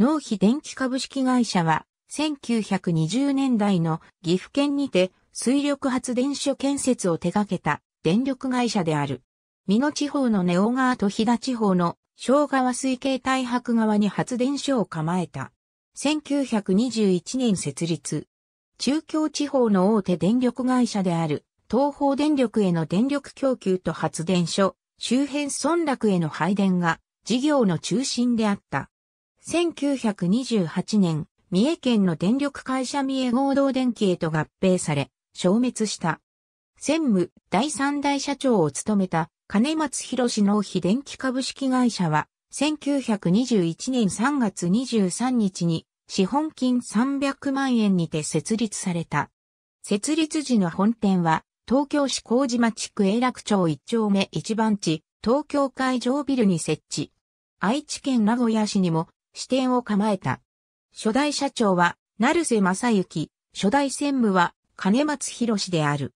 農費電気株式会社は、1920年代の岐阜県にて水力発電所建設を手掛けた電力会社である。美濃地方のネオ川と飛騨地方の小川水系大白川に発電所を構えた。1921年設立。中京地方の大手電力会社である東方電力への電力供給と発電所、周辺村落への配電が事業の中心であった。1928年、三重県の電力会社三重合同電機へと合併され、消滅した。専務第三代社長を務めた金松博士の非電気株式会社は、1921年3月23日に資本金300万円にて設立された。設立時の本店は、東京市麹町区永楽町1丁目1番地、東京海上ビルに設置。愛知県名古屋市にも支店を構えた。初代社長は、成瀬正幸、初代専務は、金松博である。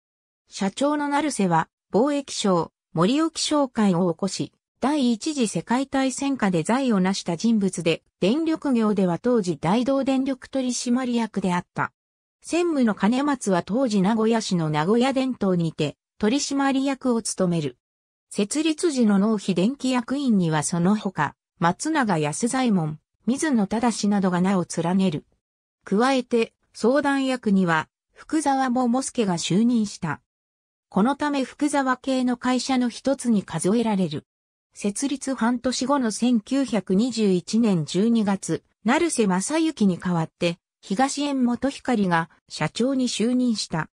社長の成瀬は、貿易省、森沖商会を起こし、第一次世界大戦下で財を成した人物で、電力業では当時大同電力取締役であった。専務の金松は当時名古屋市の名古屋電灯にて、取締役を務める。設立時の納費電気役員にはその他、松永安左衛門、水野忠などが名を連ねる。加えて、相談役には、福沢もモスケが就任した。このため福沢系の会社の一つに数えられる。設立半年後の1921年12月、成瀬正幸に代わって、東園元光が社長に就任した。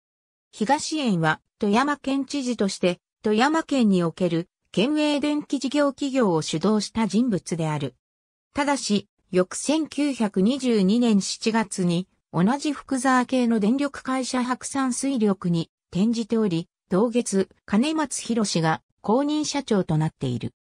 東園は富山県知事として、富山県における県営電気事業企業を主導した人物である。ただし、翌1922年7月に、同じ福沢系の電力会社白山水力に転じており、同月、金松博が公認社長となっている。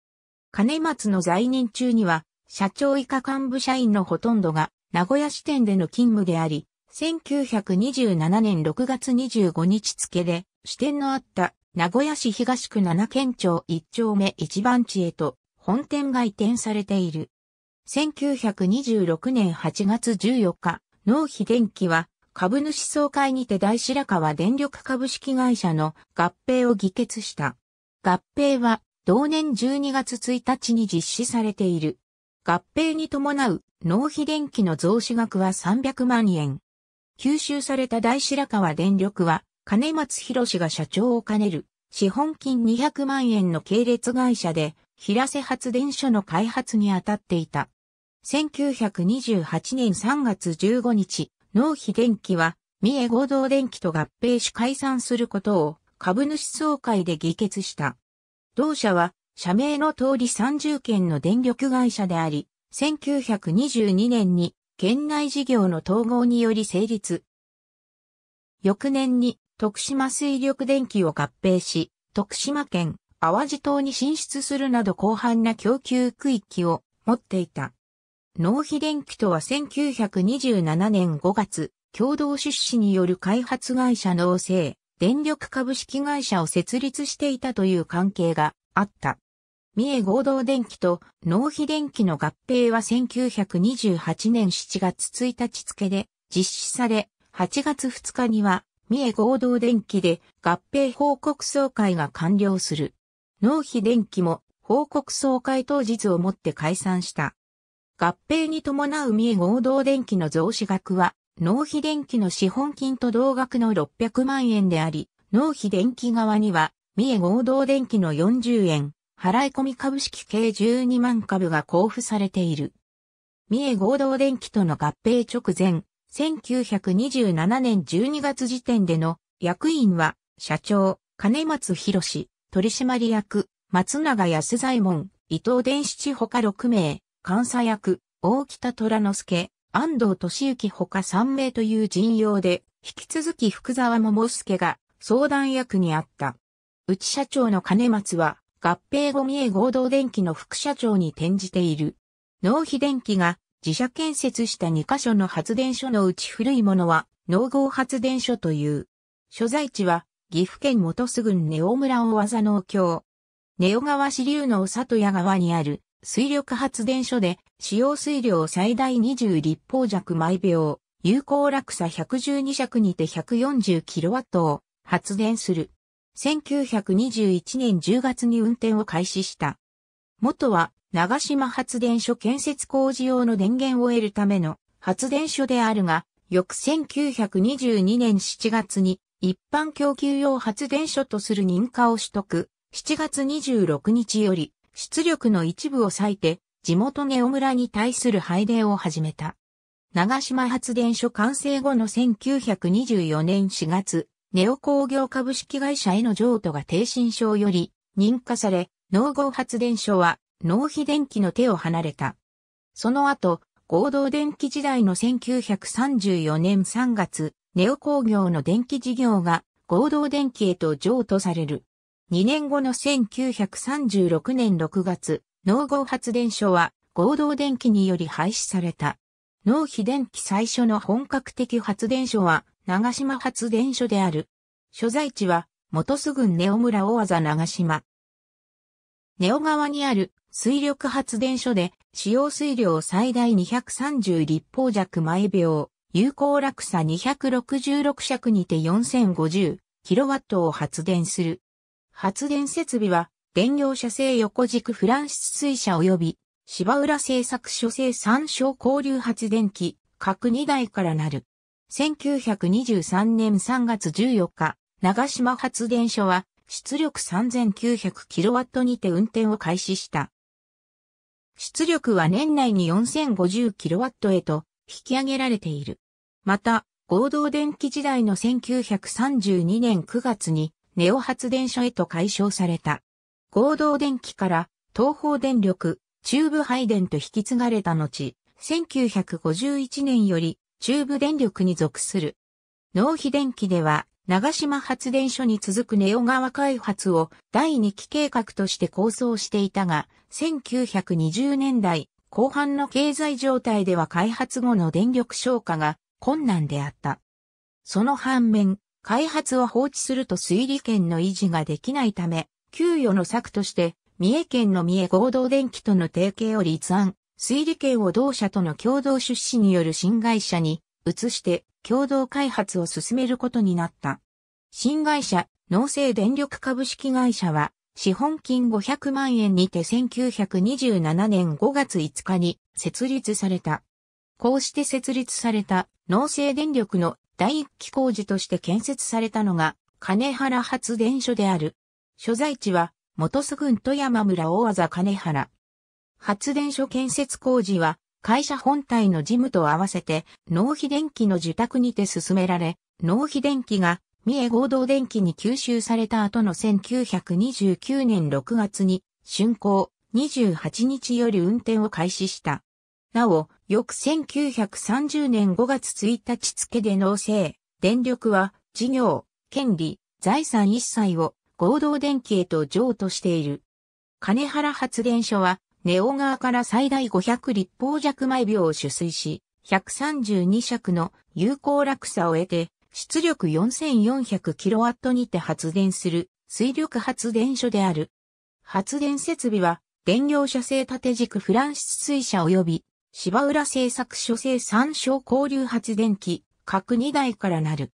金松の在任中には、社長以下幹部社員のほとんどが名古屋支店での勤務であり、1927年6月25日付で、支店のあった名古屋市東区7県庁1丁目1番地へと本店が移転されている。1926年8月14日、納費電機は株主総会にて大白川電力株式会社の合併を議決した。合併は同年12月1日に実施されている。合併に伴う納費電気の増資額は300万円。吸収された大白川電力は、金松博が社長を兼ねる、資本金200万円の系列会社で、平瀬発電所の開発に当たっていた。1928年3月15日、納費電機は、三重合同電機と合併し解散することを株主総会で議決した。同社は、社名の通り30件の電力会社であり、1922年に県内事業の統合により成立。翌年に徳島水力電機を合併し、徳島県淡路島に進出するなど広範な供給区域を持っていた。納費電機とは1927年5月、共同出資による開発会社農政、電力株式会社を設立していたという関係があった。三重合同電機と納費電機の合併は1928年7月1日付で実施され、8月2日には三重合同電機で合併報告総会が完了する。納費電機も報告総会当日をもって解散した。合併に伴う三重合同電機の増資額は、納費電機の資本金と同額の600万円であり、納費電機側には、三重合同電機の40円、払い込み株式計12万株が交付されている。三重合同電機との合併直前、1927年12月時点での役員は、社長、金松博士、取締役、松永安左衛門、伊藤伝七か6名、監査役、大北虎之助、安藤俊之他3名という陣容で、引き続き福沢桃介が相談役にあった。内社長の金松は、合併後三重合同電機の副社長に転じている。納費電機が自社建設した2カ所の発電所のうち古いものは農合発電所という。所在地は岐阜県本巣郡根尾村大技農協。根尾川支流の里谷川にある水力発電所で使用水量最大20立方弱毎秒、有効落差112尺にて140キロワットを発電する。1921年10月に運転を開始した。元は長島発電所建設工事用の電源を得るための発電所であるが、翌1922年7月に一般供給用発電所とする認可を取得。7月26日より出力の一部を割いて、地元ゲオ村に対する拝礼を始めた。長島発電所完成後の1924年4月、ネオ工業株式会社への譲渡が低止症より認可され、農合発電所は納費電気の手を離れた。その後、合同電気時代の1934年3月、ネオ工業の電気事業が合同電気へと譲渡される。2年後の1936年6月、農合発電所は合同電気により廃止された。農費電気最初の本格的発電所は長島発電所である。所在地は元栖郡ネオ村大技長島。ネオ川にある水力発電所で使用水量最大230立方弱毎秒、有効落差266尺にて4050キロワットを発電する。発電設備は、電業社製横軸フランシス水車及び、芝浦製作所製三小交流発電機、各2台からなる。1923年3月14日、長島発電所は、出力 3900kW にて運転を開始した。出力は年内に 4050kW へと引き上げられている。また、合同電気時代の1932年9月にネオ発電所へと解消された。合同電気から東方電力、中部配電と引き継がれた後、1951年より中部電力に属する。納費電機では長島発電所に続くネオ川開発を第2期計画として構想していたが、1920年代後半の経済状態では開発後の電力消化が困難であった。その反面、開発を放置すると推理権の維持ができないため、給与の策として、三重県の三重合同電機との提携を立案、推理権を同社との共同出資による新会社に移して共同開発を進めることになった。新会社、農政電力株式会社は、資本金500万円にて1927年5月5日に設立された。こうして設立された農政電力の第一期工事として建設されたのが金原発電所である。所在地は元巣郡富山村大技金原。発電所建設工事は会社本体の事務と合わせて納費電機の受託にて進められ、納費電機が三重合同電機に吸収された後の1929年6月に竣工28日より運転を開始した。なお、翌1930年5月1日付で農政、電力は、事業、権利、財産一切を合同電気へと譲渡している。金原発電所は、ネオ川から最大500立方弱毎秒を取水し、132尺の有効落差を得て、出力 4400kW にて発電する水力発電所である。発電設備は、電業社製縦軸フランス水車及び芝浦製作所製三小交流発電機、各2台からなる。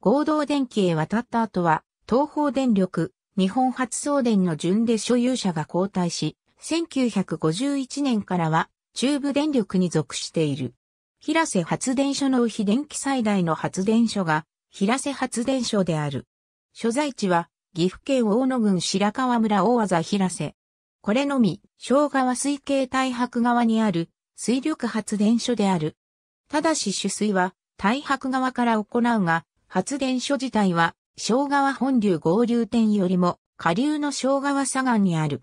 合同電機へ渡った後は、東方電力、日本発送電の順で所有者が交代し、1951年からは中部電力に属している。平瀬発電所の非電気最大の発電所が平瀬発電所である。所在地は岐阜県大野郡白川村大和平瀬。これのみ、小川水系大白川にある水力発電所である。ただし取水は、大白川から行うが、発電所自体は、小川本流合流点よりも、下流の小川左岸にある。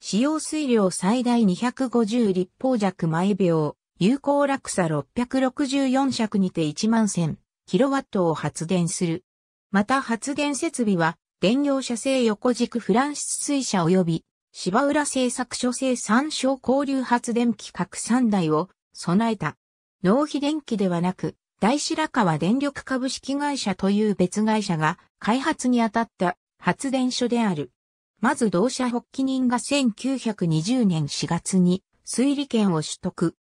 使用水量最大250立方弱毎秒、有効落差664尺にて1万千、キロワットを発電する。また発電設備は、電業車製横軸フランス水車及び芝浦製作所製三小交流発電機各3台を備えた。納費電機ではなく、大白川電力株式会社という別会社が開発にあたった発電所である。まず同社発起人が1920年4月に推理権を取得。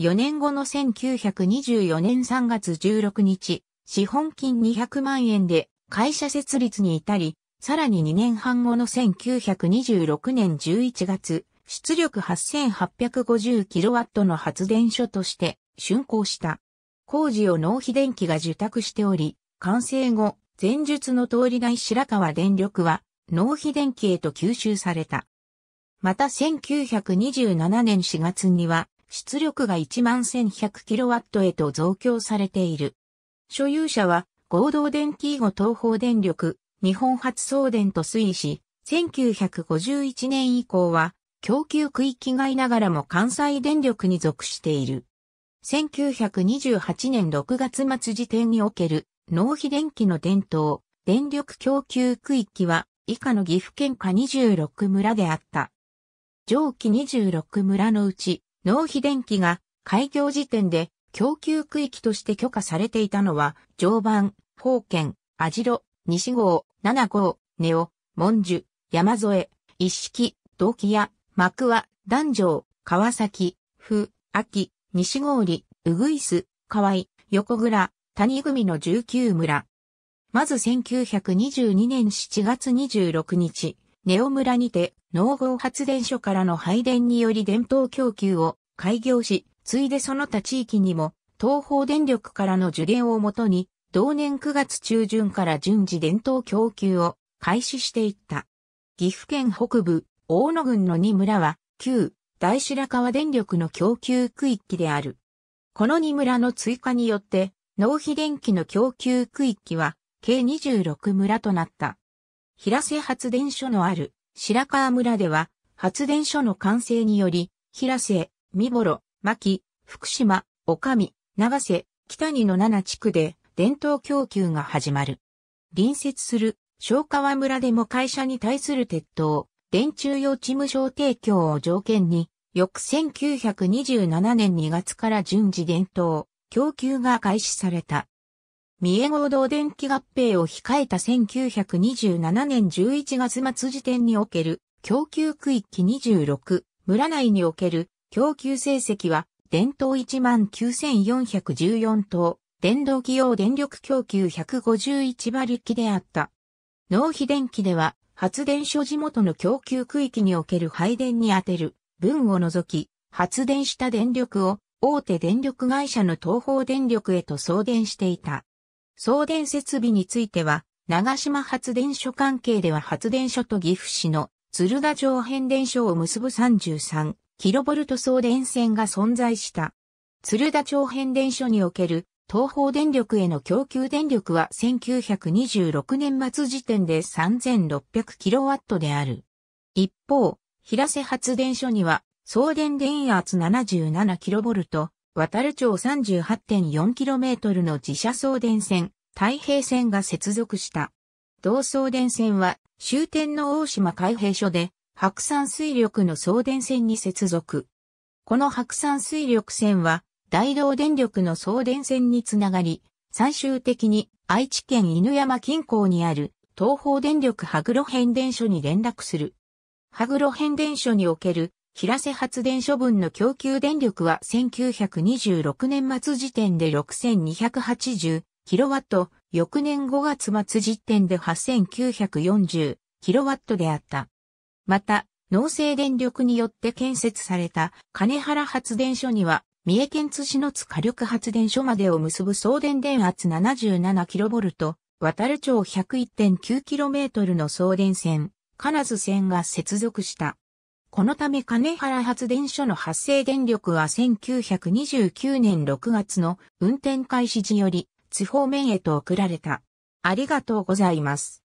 4年後の1924年3月16日、資本金200万円で会社設立に至り、さらに2年半後の1926年11月、出力 8850kW の発電所として竣工した。工事を納費電機が受託しており、完成後、前述の通りない白川電力は納費電機へと吸収された。また1927年4月には出力が 11100kW へと増強されている。所有者は合同電機以後東方電力、日本発送電と推移し、1951年以降は供給区域外ながらも関西電力に属している。1928年6月末時点における納費電気の伝統、電力供給区域は以下の岐阜県下26村であった。上記26村のうち納費電気が開業時点で供給区域として許可されていたのは常磐、宝剣、網代、西郷、七号、ネオ、ジュ、山添、一式、動期屋、幕は、男女、川崎、府、秋、西郡、うぐいす、河合、横倉、谷組の19村。まず1922年7月26日、ネオ村にて、農業発電所からの配電により伝統供給を開業し、ついでその他地域にも、東方電力からの受電をもとに、同年9月中旬から順次伝統供給を開始していった。岐阜県北部、大野郡の2村は、旧、大白川電力の供給区域である。この2村の追加によって、納費電気の供給区域は、計26村となった。平瀬発電所のある白川村では、発電所の完成により、平瀬、三幌、牧、福島、岡見、長瀬、北にの7地区で伝統供給が始まる。隣接する小川村でも会社に対する鉄塔、電柱用事務所提供を条件に、翌1927年2月から順次伝統、供給が開始された。三重合同電気合併を控えた1927年11月末時点における供給区域26、村内における供給成績は、伝統19,414棟、電動機用電力供給151馬力であった。納費電気では、発電所地元の供給区域における配電に充てる分を除き、発電した電力を大手電力会社の東方電力へと送電していた。送電設備については、長島発電所関係では発電所と岐阜市の鶴田城変電所を結ぶ 33kV 送電線が存在した。鶴田町変電所における東方電力への供給電力は1926年末時点で 3600kW である。一方、平瀬発電所には送電電圧 77kV、渡る町 38.4km の自社送電線、太平線が接続した。同送電線は終点の大島海兵所で白山水力の送電線に接続。この白山水力線は大同電力の送電線につながり、最終的に愛知県犬山近郊にある東方電力羽黒変電所に連絡する。羽黒変電所における平瀬発電所分の供給電力は1926年末時点で 6280kW、翌年5月末時点で 8940kW であった。また、農政電力によって建設された金原発電所には三重県津市の津火力発電所までを結ぶ送電電圧 77kV、渡る町 101.9km の送電線、金津線が接続した。このため金原発電所の発生電力は1929年6月の運転開始時より、津方面へと送られた。ありがとうございます。